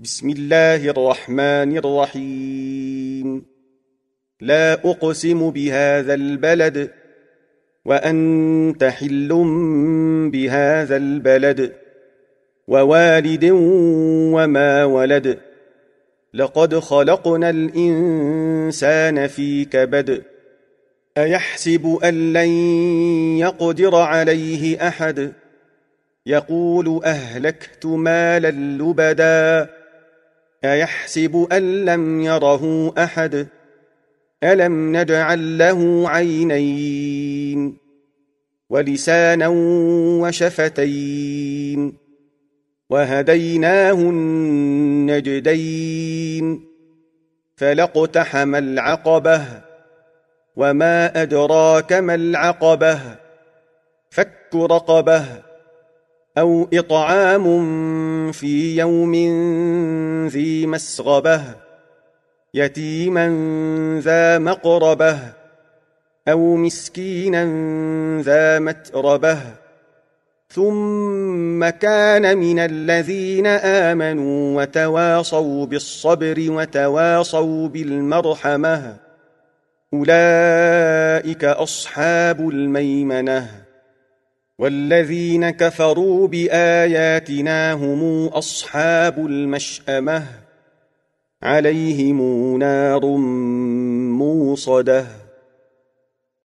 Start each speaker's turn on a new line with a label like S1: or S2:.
S1: بسم الله الرحمن الرحيم لا اقسم بهذا البلد وانت حل بهذا البلد ووالد وما ولد لقد خلقنا الانسان في كبد ايحسب ان لن يقدر عليه احد يقول اهلكت مالا لبدا أيحسب أن لم يره أحد ألم نجعل له عينين ولسانا وشفتين وهديناه النجدين فلاقتحم العقبة وما أدراك ما العقبة فك رقبه أو إطعام في يوم ذي مسغبة يتيما ذا مقربة أو مسكينا ذا متربة ثم كان من الذين آمنوا وتواصوا بالصبر وتواصوا بالمرحمة أولئك أصحاب الميمنة والذين كفروا باياتنا هم اصحاب المشامه عليهم نار موصده